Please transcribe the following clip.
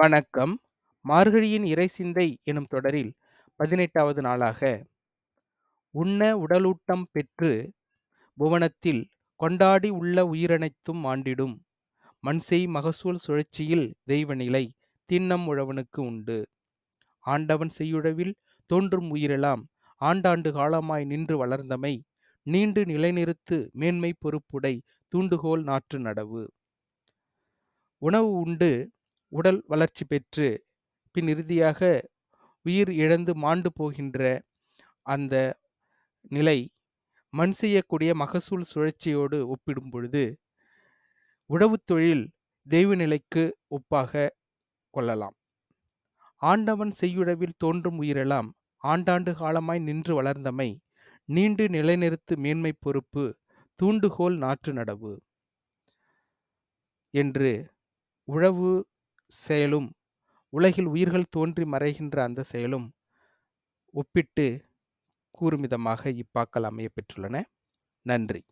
வணக்கம் மார்கழியின் இறை சிந்தை எனும் தொடரில் பதினெட்டாவது நாளாக உண்ண உடலூட்டம் பெற்று புவனத்தில் கொண்டாடி உள்ள உயிரனைத்தும் ஆண்டிடும் மண்செய் மகசூல் சுழற்சியில் தெய்வநிலை திண்ணம் உழவனுக்கு உண்டு ஆண்டவன் செய்யுழவில் தோன்றும் உயிரெல்லாம் ஆண்டாண்டு காலமாய் நின்று வளர்ந்தமை நீண்டு நிலைநிறுத்து மேன்மை பொறுப்புடை தூண்டுகோல் நாற்று நடவு உணவு உண்டு உடல் வளர்ச்சி பெற்று பின் இறுதியாக உயிர் இழந்து மாண்டு போகின்ற அந்த நிலை மண் செய்யக்கூடிய மகசூல் சுழற்சியோடு ஒப்பிடும் பொழுது உழவு தொழில் தெய்வ நிலைக்கு ஒப்பாக கொள்ளலாம் ஆண்டவன் செய்யுழவில் தோன்றும் உயிரெல்லாம் ஆண்டாண்டு காலமாய் நின்று வளர்ந்தமை நீண்டு நிலைநிறுத்து மேன்மை பொறுப்பு தூண்டுகோல் நாற்று நடவு என்று உழவு செயலும் உலகில் உயிர்கள் தோன்றி மறைகின்ற அந்த செயலும் ஒப்பிட்டு கூறுமிதமாக இப்பாக்கள் அமைய பெற்றுள்ளன நன்றி